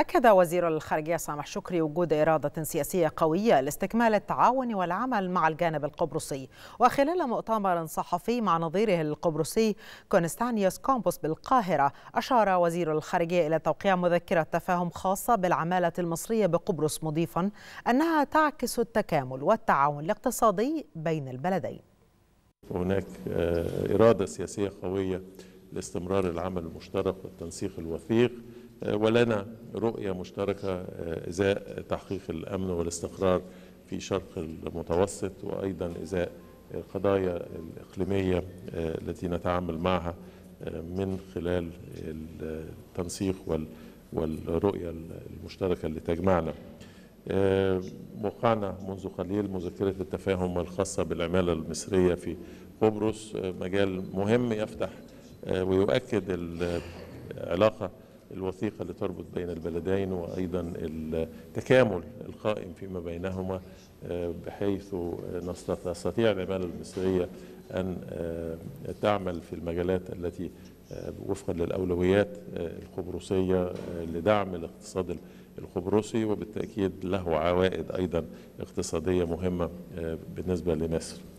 أكد وزير الخارجية سامح شكري وجود إرادة سياسية قوية لاستكمال التعاون والعمل مع الجانب القبرصي وخلال مؤتمر صحفي مع نظيره القبرصي كونستانيوس كومبوس بالقاهرة أشار وزير الخارجية إلى توقيع مذكرة تفاهم خاصة بالعمالة المصرية بقبرص مضيفا أنها تعكس التكامل والتعاون الاقتصادي بين البلدين هناك آه، إرادة سياسية قوية لاستمرار العمل المشترك والتنسيق الوثيق ولنا رؤية مشتركة آه، إزاء تحقيق الأمن والاستقرار في شرق المتوسط وأيضا إزاء القضايا الإقليمية آه، التي نتعامل معها آه، من خلال التنسيق والرؤية المشتركة اللي تجمعنا وقعنا منذ قليل مذكرة التفاهم الخاصة بالعمالة المصرية في قبرص مجال مهم يفتح ويؤكد العلاقة الوثيقة اللي تربط بين البلدين وأيضا التكامل القائم فيما بينهما آه، بحيث نستطيع العمالة المصرية أن آه، تعمل في المجالات التي آه، وفقا للأولويات القبرصية لدعم الاقتصاد القبرصي وبالتأكيد له عوائد أيضا اقتصادية مهمة بالنسبة لمصر